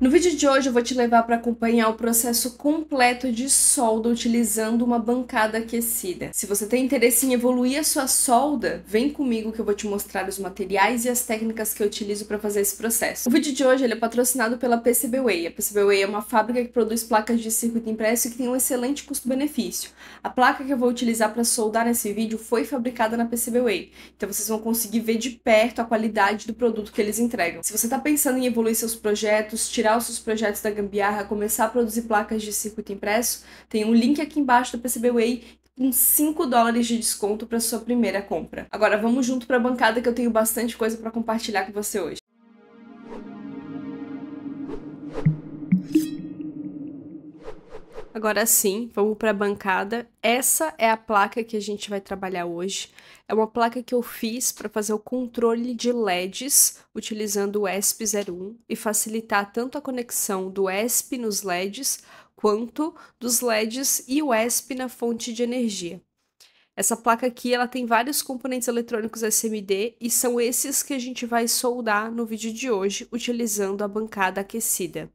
No vídeo de hoje eu vou te levar para acompanhar o processo completo de solda utilizando uma bancada aquecida. Se você tem interesse em evoluir a sua solda, vem comigo que eu vou te mostrar os materiais e as técnicas que eu utilizo para fazer esse processo. O vídeo de hoje ele é patrocinado pela PCBWay. A PCBWay é uma fábrica que produz placas de circuito impresso e que tem um excelente custo-benefício. A placa que eu vou utilizar para soldar nesse vídeo foi fabricada na PCBWay, então vocês vão conseguir ver de perto a qualidade do produto que eles entregam. Se você está pensando em evoluir seus projetos, tirar planejar os seus projetos da gambiarra, começar a produzir placas de circuito impresso, tem um link aqui embaixo do PCB Way com 5 dólares de desconto para sua primeira compra. Agora vamos junto para a bancada que eu tenho bastante coisa para compartilhar com você hoje. Agora sim, vamos para a bancada. Essa é a placa que a gente vai trabalhar hoje. É uma placa que eu fiz para fazer o controle de LEDs utilizando o ESP01 e facilitar tanto a conexão do ESP nos LEDs quanto dos LEDs e o ESP na fonte de energia. Essa placa aqui ela tem vários componentes eletrônicos SMD e são esses que a gente vai soldar no vídeo de hoje utilizando a bancada aquecida.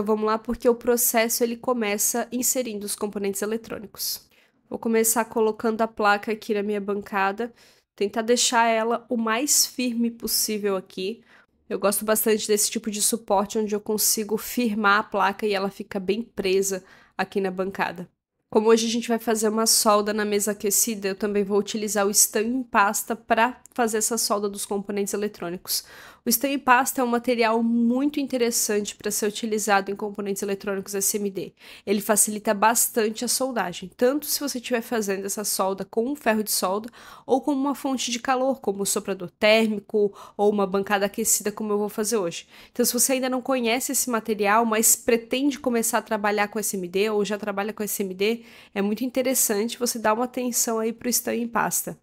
Então, vamos lá, porque o processo ele começa inserindo os componentes eletrônicos. Vou começar colocando a placa aqui na minha bancada, tentar deixar ela o mais firme possível aqui. Eu gosto bastante desse tipo de suporte onde eu consigo firmar a placa e ela fica bem presa aqui na bancada. Como hoje a gente vai fazer uma solda na mesa aquecida, eu também vou utilizar o estanho em pasta para fazer essa solda dos componentes eletrônicos. O estanho em pasta é um material muito interessante para ser utilizado em componentes eletrônicos SMD. Ele facilita bastante a soldagem, tanto se você estiver fazendo essa solda com um ferro de solda ou com uma fonte de calor, como um soprador térmico ou uma bancada aquecida, como eu vou fazer hoje. Então, se você ainda não conhece esse material, mas pretende começar a trabalhar com SMD ou já trabalha com SMD, é muito interessante você dar uma atenção aí para o estanho em pasta.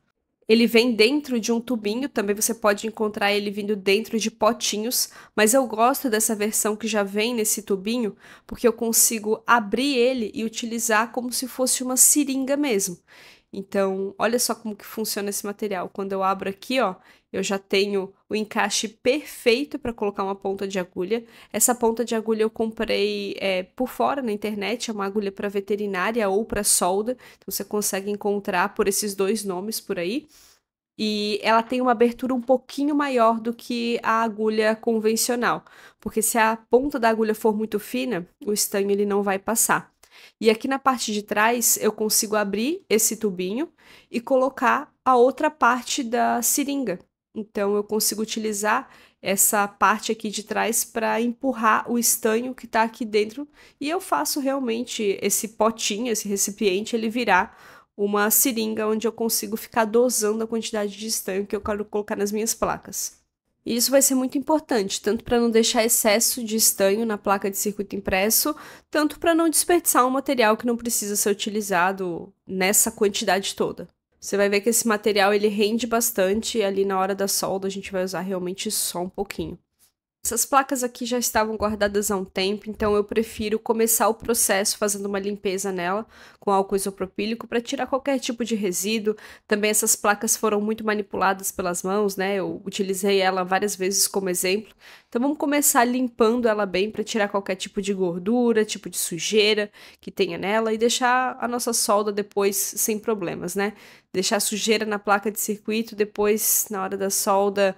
Ele vem dentro de um tubinho, também você pode encontrar ele vindo dentro de potinhos, mas eu gosto dessa versão que já vem nesse tubinho, porque eu consigo abrir ele e utilizar como se fosse uma seringa mesmo. Então, olha só como que funciona esse material. Quando eu abro aqui, ó, eu já tenho o encaixe perfeito para colocar uma ponta de agulha. Essa ponta de agulha eu comprei é, por fora na internet, é uma agulha para veterinária ou para solda. Então, você consegue encontrar por esses dois nomes por aí. E ela tem uma abertura um pouquinho maior do que a agulha convencional, porque se a ponta da agulha for muito fina, o estanho ele não vai passar. E aqui na parte de trás eu consigo abrir esse tubinho e colocar a outra parte da seringa. Então eu consigo utilizar essa parte aqui de trás para empurrar o estanho que está aqui dentro e eu faço realmente esse potinho, esse recipiente, ele virar uma seringa onde eu consigo ficar dosando a quantidade de estanho que eu quero colocar nas minhas placas. E isso vai ser muito importante, tanto para não deixar excesso de estanho na placa de circuito impresso, tanto para não desperdiçar um material que não precisa ser utilizado nessa quantidade toda. Você vai ver que esse material ele rende bastante e ali na hora da solda a gente vai usar realmente só um pouquinho. Essas placas aqui já estavam guardadas há um tempo, então eu prefiro começar o processo fazendo uma limpeza nela com álcool isopropílico para tirar qualquer tipo de resíduo. Também essas placas foram muito manipuladas pelas mãos, né? Eu utilizei ela várias vezes como exemplo. Então vamos começar limpando ela bem para tirar qualquer tipo de gordura, tipo de sujeira que tenha nela e deixar a nossa solda depois sem problemas, né? Deixar sujeira na placa de circuito, depois na hora da solda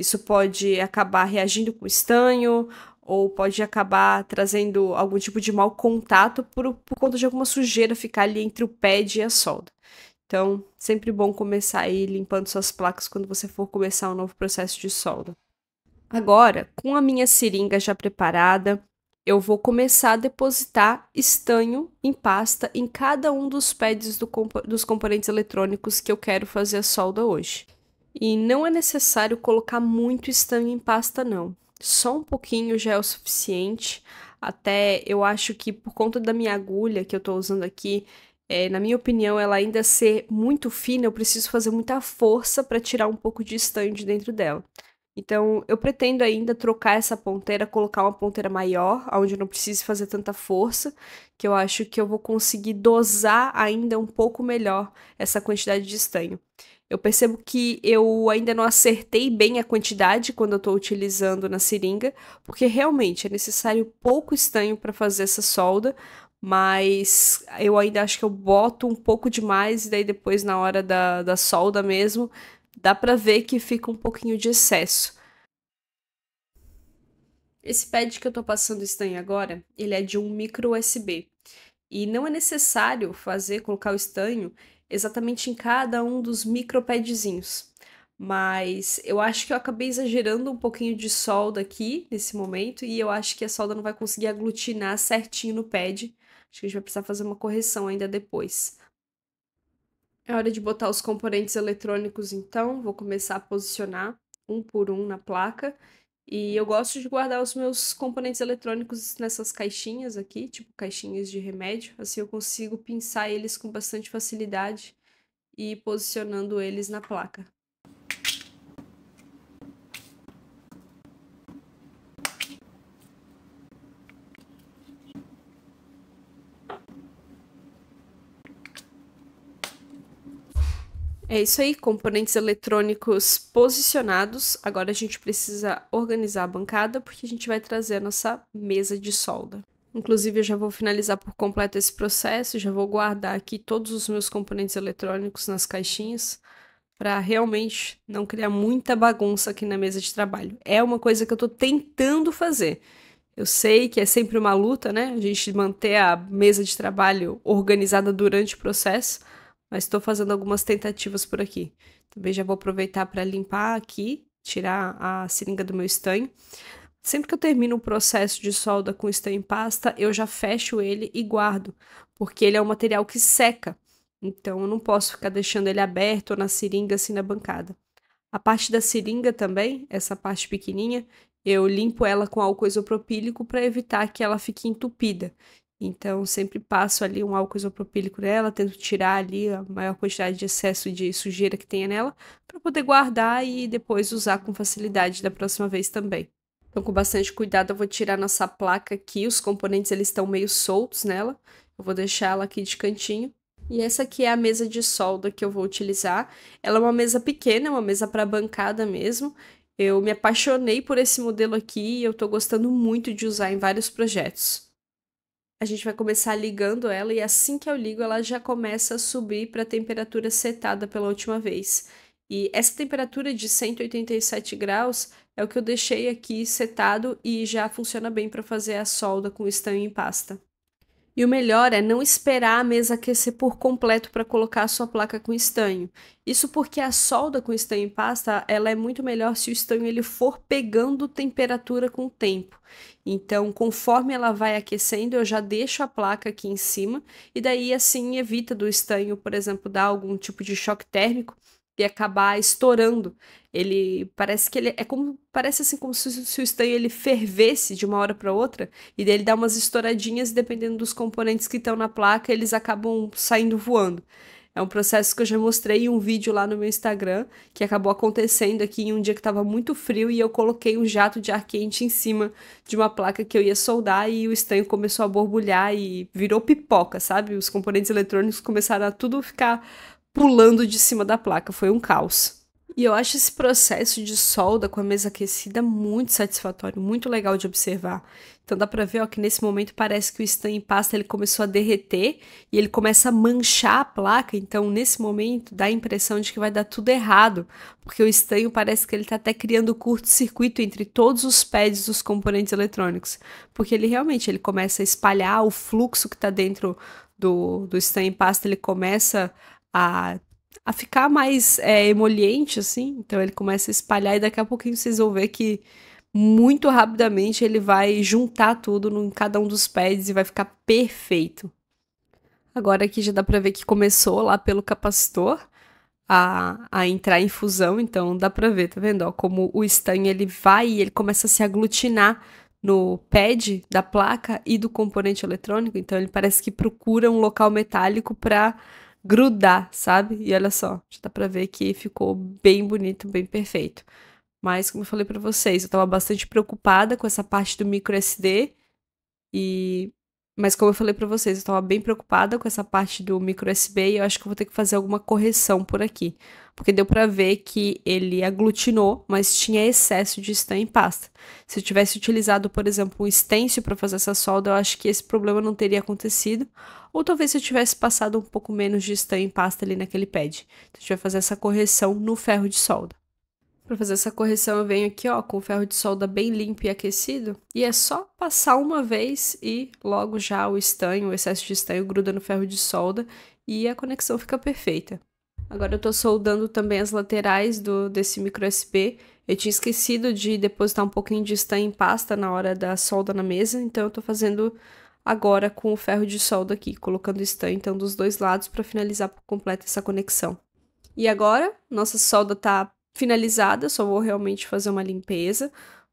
isso pode acabar reagindo com estanho ou pode acabar trazendo algum tipo de mau contato por, por conta de alguma sujeira ficar ali entre o pad e a solda. Então, sempre bom começar aí limpando suas placas quando você for começar um novo processo de solda. Agora, com a minha seringa já preparada, eu vou começar a depositar estanho em pasta em cada um dos pads do compo dos componentes eletrônicos que eu quero fazer a solda hoje. E não é necessário colocar muito estanho em pasta, não. Só um pouquinho já é o suficiente. Até eu acho que por conta da minha agulha que eu estou usando aqui, é, na minha opinião, ela ainda ser muito fina, eu preciso fazer muita força para tirar um pouco de estanho de dentro dela. Então, eu pretendo ainda trocar essa ponteira, colocar uma ponteira maior, onde eu não precise fazer tanta força, que eu acho que eu vou conseguir dosar ainda um pouco melhor essa quantidade de estanho. Eu percebo que eu ainda não acertei bem a quantidade quando eu estou utilizando na seringa, porque realmente é necessário pouco estanho para fazer essa solda, mas eu ainda acho que eu boto um pouco demais e daí depois na hora da, da solda mesmo dá para ver que fica um pouquinho de excesso. Esse pad que eu estou passando estanho agora, ele é de um micro USB. E não é necessário fazer, colocar o estanho exatamente em cada um dos micropedzinhos. Mas eu acho que eu acabei exagerando um pouquinho de solda aqui nesse momento e eu acho que a solda não vai conseguir aglutinar certinho no pad. Acho que a gente vai precisar fazer uma correção ainda depois. É hora de botar os componentes eletrônicos então. Vou começar a posicionar um por um na placa e eu gosto de guardar os meus componentes eletrônicos nessas caixinhas aqui, tipo caixinhas de remédio. Assim eu consigo pinçar eles com bastante facilidade e posicionando eles na placa. É isso aí, componentes eletrônicos posicionados. Agora a gente precisa organizar a bancada porque a gente vai trazer a nossa mesa de solda. Inclusive, eu já vou finalizar por completo esse processo, já vou guardar aqui todos os meus componentes eletrônicos nas caixinhas para realmente não criar muita bagunça aqui na mesa de trabalho. É uma coisa que eu estou tentando fazer. Eu sei que é sempre uma luta, né? A gente manter a mesa de trabalho organizada durante o processo, mas estou fazendo algumas tentativas por aqui. Também já vou aproveitar para limpar aqui, tirar a seringa do meu estanho. Sempre que eu termino o processo de solda com estanho em pasta, eu já fecho ele e guardo, porque ele é um material que seca. Então, eu não posso ficar deixando ele aberto ou na seringa assim na bancada. A parte da seringa também, essa parte pequenininha, eu limpo ela com álcool isopropílico para evitar que ela fique entupida. Então, sempre passo ali um álcool isopropílico nela, tento tirar ali a maior quantidade de excesso de sujeira que tenha nela, para poder guardar e depois usar com facilidade da próxima vez também. Então, com bastante cuidado, eu vou tirar nossa placa aqui, os componentes eles estão meio soltos nela, eu vou deixar ela aqui de cantinho. E essa aqui é a mesa de solda que eu vou utilizar. Ela é uma mesa pequena, é uma mesa para bancada mesmo. Eu me apaixonei por esse modelo aqui e eu estou gostando muito de usar em vários projetos a gente vai começar ligando ela e assim que eu ligo ela já começa a subir para a temperatura setada pela última vez. E essa temperatura de 187 graus é o que eu deixei aqui setado e já funciona bem para fazer a solda com estanho em pasta. E o melhor é não esperar a mesa aquecer por completo para colocar a sua placa com estanho. Isso porque a solda com estanho em pasta, ela é muito melhor se o estanho ele for pegando temperatura com o tempo. Então, conforme ela vai aquecendo, eu já deixo a placa aqui em cima e daí assim evita do estanho, por exemplo, dar algum tipo de choque térmico e acabar estourando. Ele parece que ele é como parece assim como se, se o estanho ele fervesse de uma hora para outra e daí ele dá umas estouradinhas e dependendo dos componentes que estão na placa, eles acabam saindo voando. É um processo que eu já mostrei em um vídeo lá no meu Instagram, que acabou acontecendo aqui em um dia que estava muito frio e eu coloquei um jato de ar quente em cima de uma placa que eu ia soldar e o estanho começou a borbulhar e virou pipoca, sabe? Os componentes eletrônicos começaram a tudo ficar pulando de cima da placa. Foi um caos. E eu acho esse processo de solda com a mesa aquecida muito satisfatório, muito legal de observar. Então dá para ver ó, que nesse momento parece que o stand em pasta ele começou a derreter e ele começa a manchar a placa. Então nesse momento dá a impressão de que vai dar tudo errado, porque o estanho parece que ele está até criando curto-circuito entre todos os pads dos componentes eletrônicos, porque ele realmente ele começa a espalhar o fluxo que está dentro do, do stand em pasta, ele começa a, a ficar mais é, emoliente, assim. Então ele começa a espalhar e daqui a pouquinho vocês vão ver que muito rapidamente ele vai juntar tudo em cada um dos pads e vai ficar perfeito. Agora aqui já dá para ver que começou lá pelo capacitor a, a entrar em fusão, então dá para ver, tá vendo? Ó, como o estanho ele vai e ele começa a se aglutinar no pad da placa e do componente eletrônico, então ele parece que procura um local metálico para grudar, sabe? E olha só, já dá pra ver que ficou bem bonito, bem perfeito. Mas, como eu falei para vocês, eu estava bastante preocupada com essa parte do micro SD e mas como eu falei para vocês, eu estava bem preocupada com essa parte do micro USB e eu acho que eu vou ter que fazer alguma correção por aqui. Porque deu para ver que ele aglutinou, mas tinha excesso de stem em pasta. Se eu tivesse utilizado, por exemplo, um stencil para fazer essa solda, eu acho que esse problema não teria acontecido. Ou talvez se eu tivesse passado um pouco menos de stem em pasta ali naquele pad. Então a gente vai fazer essa correção no ferro de solda. Para fazer essa correção, eu venho aqui ó, com o ferro de solda bem limpo e aquecido. E é só passar uma vez e logo já o estanho, o excesso de estanho, gruda no ferro de solda e a conexão fica perfeita. Agora eu estou soldando também as laterais do, desse micro USB. Eu tinha esquecido de depositar um pouquinho de estanho em pasta na hora da solda na mesa, então eu estou fazendo agora com o ferro de solda aqui, colocando estanho então dos dois lados para finalizar por completo essa conexão. E agora, nossa solda está finalizada, só vou realmente fazer uma limpeza.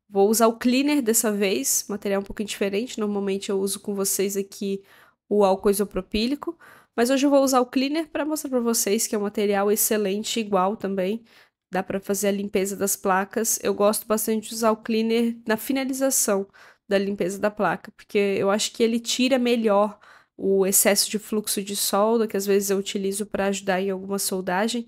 Vou usar o cleaner dessa vez, material um pouquinho diferente, normalmente eu uso com vocês aqui o álcool isopropílico, mas hoje eu vou usar o cleaner para mostrar para vocês que é um material excelente, igual também, dá para fazer a limpeza das placas. Eu gosto bastante de usar o cleaner na finalização da limpeza da placa, porque eu acho que ele tira melhor o excesso de fluxo de solda, que às vezes eu utilizo para ajudar em alguma soldagem.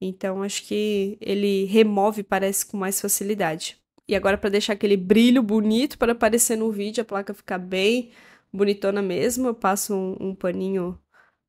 Então acho que ele remove, parece, com mais facilidade. E agora para deixar aquele brilho bonito para aparecer no vídeo, a placa ficar bem bonitona mesmo, eu passo um, um paninho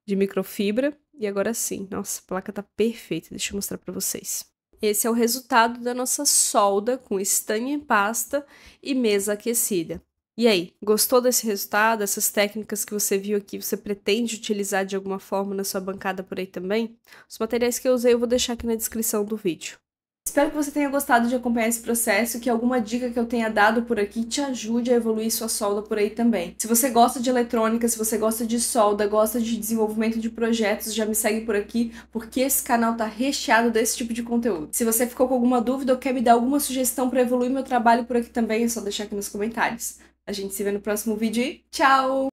de microfibra. E agora sim, nossa, a placa tá perfeita, deixa eu mostrar para vocês. Esse é o resultado da nossa solda com estanha em pasta e mesa aquecida. E aí, gostou desse resultado? Essas técnicas que você viu aqui, você pretende utilizar de alguma forma na sua bancada por aí também? Os materiais que eu usei eu vou deixar aqui na descrição do vídeo. Espero que você tenha gostado de acompanhar esse processo, que alguma dica que eu tenha dado por aqui te ajude a evoluir sua solda por aí também. Se você gosta de eletrônica, se você gosta de solda, gosta de desenvolvimento de projetos, já me segue por aqui, porque esse canal tá recheado desse tipo de conteúdo. Se você ficou com alguma dúvida ou quer me dar alguma sugestão para evoluir meu trabalho por aqui também, é só deixar aqui nos comentários. A gente se vê no próximo vídeo e tchau!